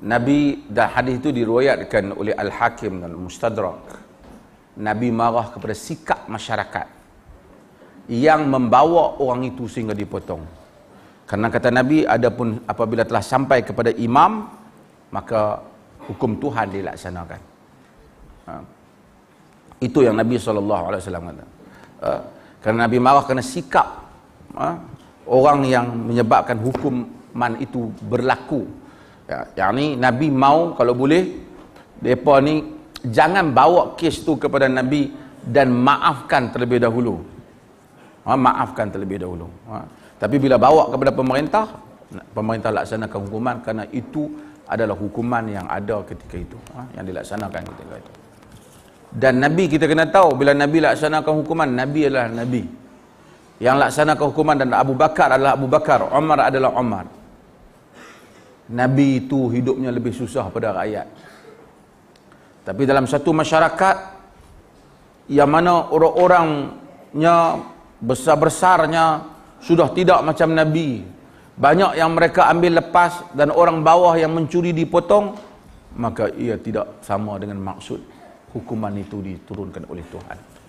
Nabi dan hadis itu diruayatkan oleh Al-Hakim dan Mustadrak. Nabi marah kepada sikap masyarakat yang membawa orang itu sehingga dipotong. Karena kata Nabi, ada pun apabila telah sampai kepada imam, maka hukum Tuhan dilaksanakan. Ha. Itu yang Nabi SAW kata. Ha. Karena Nabi marah kerana sikap ha. orang yang menyebabkan hukuman itu berlaku. Ya, yang ni Nabi mau kalau boleh depa ni jangan bawa kes tu kepada Nabi dan maafkan terlebih dahulu. Ha, maafkan terlebih dahulu. Ha. Tapi bila bawa kepada pemerintah, pemerintah laksanakan hukuman kerana itu adalah hukuman yang ada ketika itu, ha, yang dilaksanakan ketika itu. Dan Nabi kita kena tahu bila Nabi laksanakan hukuman, Nabi adalah Nabi. Yang laksanakan hukuman dan Abu Bakar adalah Abu Bakar, Omar adalah Omar. Nabi itu hidupnya lebih susah pada rakyat. Tapi dalam satu masyarakat yang mana orang-orangnya besar-besarnya sudah tidak macam Nabi. Banyak yang mereka ambil lepas dan orang bawah yang mencuri dipotong. Maka ia tidak sama dengan maksud hukuman itu diturunkan oleh Tuhan.